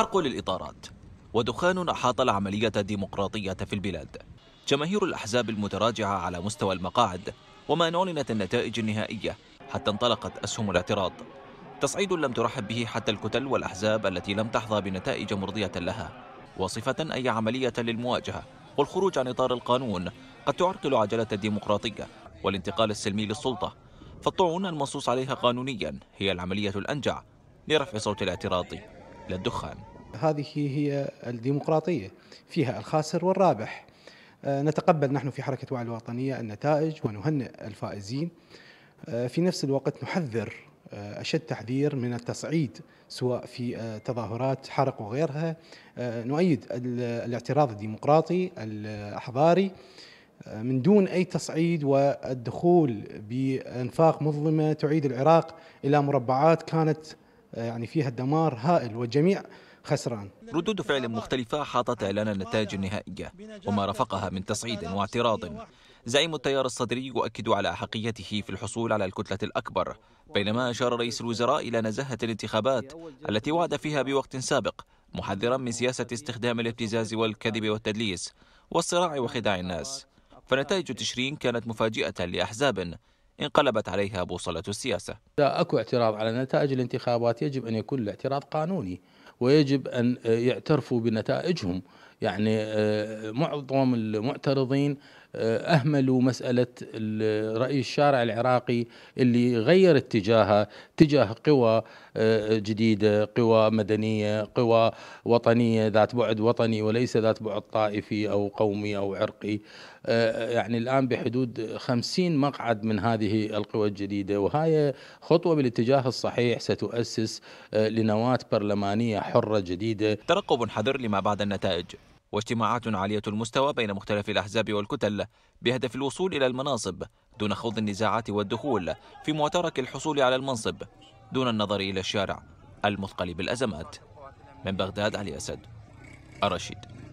حرق للإطارات ودخان أحاط العملية الديمقراطية في البلاد جماهير الأحزاب المتراجعة على مستوى المقاعد وما نعلنت أعلنت النتائج النهائية حتى انطلقت أسهم الاعتراض تصعيد لم ترحب به حتى الكتل والأحزاب التي لم تحظى بنتائج مرضية لها وصفة أي عملية للمواجهة والخروج عن إطار القانون قد تعرقل عجلة الديمقراطية والانتقال السلمي للسلطة فالطعون المنصوص عليها قانونيا هي العملية الأنجع لرفع صوت الاعتراض للدخان هذه هي الديمقراطية فيها الخاسر والرابح آه، نتقبل نحن في حركة وعي الوطنية النتائج ونهنئ الفائزين آه، في نفس الوقت نحذر آه، أشد تحذير من التصعيد سواء في تظاهرات حرق وغيرها نؤيد الاعتراض الديمقراطي الأحضاري من دون أي تصعيد والدخول بأنفاق مظلمة تعيد العراق إلى مربعات كانت يعني فيها الدمار هائل وجميع خسران ردود فعل مختلفة حاطت إعلان النتائج النهائية وما رافقها من تصعيد واعتراض زعيم التيار الصدري يؤكد على أحقيته في الحصول على الكتلة الأكبر بينما أشار رئيس الوزراء إلى نزاهة الانتخابات التي وعد فيها بوقت سابق محذرا من سياسة استخدام الابتزاز والكذب والتدليس والصراع وخداع الناس فنتائج تشرين كانت مفاجئة لأحزاب انقلبت عليها بوصلة السياسة إذا أكو اعتراض على نتائج الانتخابات يجب أن يكون الاعتراض قانوني ويجب أن يعترفوا بنتائجهم يعني آه، معظم المعترضين آه، اهملوا مساله راي الشارع العراقي اللي غير اتجاهه تجاه قوى آه، جديده، قوى مدنيه، قوى وطنيه ذات بعد وطني وليس ذات بعد طائفي او قومي او عرقي. يعني الان بحدود 50 مقعد من هذه القوى الجديده وهاي خطوه بالاتجاه الصحيح ستؤسس لنواه برلمانيه حره جديده. ترقب حذر لما بعد النتائج واجتماعات عالية المستوى بين مختلف الأحزاب والكتل بهدف الوصول إلى المناصب دون خوض النزاعات والدخول في معترك الحصول على المنصب دون النظر إلى الشارع المثقل بالأزمات من بغداد علي أسد الرشيد